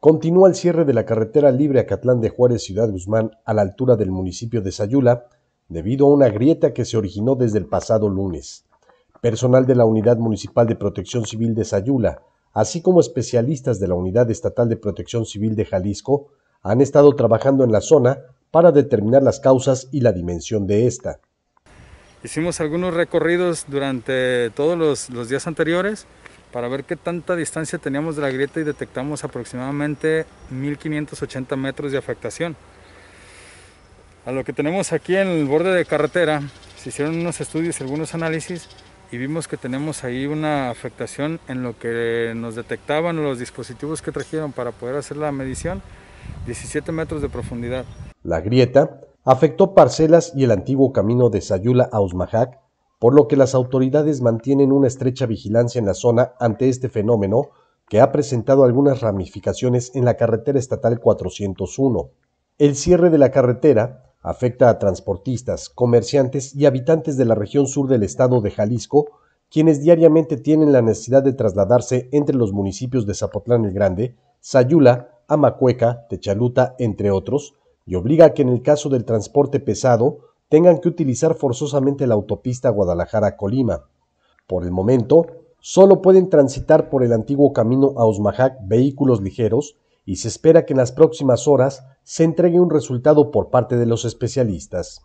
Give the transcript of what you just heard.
Continúa el cierre de la carretera libre Acatlán de Juárez Ciudad Guzmán a la altura del municipio de Sayula debido a una grieta que se originó desde el pasado lunes. Personal de la Unidad Municipal de Protección Civil de Sayula, así como especialistas de la Unidad Estatal de Protección Civil de Jalisco, han estado trabajando en la zona para determinar las causas y la dimensión de esta. Hicimos algunos recorridos durante todos los, los días anteriores para ver qué tanta distancia teníamos de la grieta y detectamos aproximadamente 1580 metros de afectación. A lo que tenemos aquí en el borde de carretera, se hicieron unos estudios y algunos análisis y vimos que tenemos ahí una afectación en lo que nos detectaban los dispositivos que trajeron para poder hacer la medición, 17 metros de profundidad. La grieta afectó parcelas y el antiguo camino de Sayula a Usmajac por lo que las autoridades mantienen una estrecha vigilancia en la zona ante este fenómeno que ha presentado algunas ramificaciones en la carretera estatal 401. El cierre de la carretera afecta a transportistas, comerciantes y habitantes de la región sur del estado de Jalisco, quienes diariamente tienen la necesidad de trasladarse entre los municipios de Zapotlán el Grande, Sayula, Amacueca, Techaluta, entre otros, y obliga a que en el caso del transporte pesado tengan que utilizar forzosamente la autopista Guadalajara-Colima. Por el momento, solo pueden transitar por el antiguo camino a Osmajac vehículos ligeros y se espera que en las próximas horas se entregue un resultado por parte de los especialistas.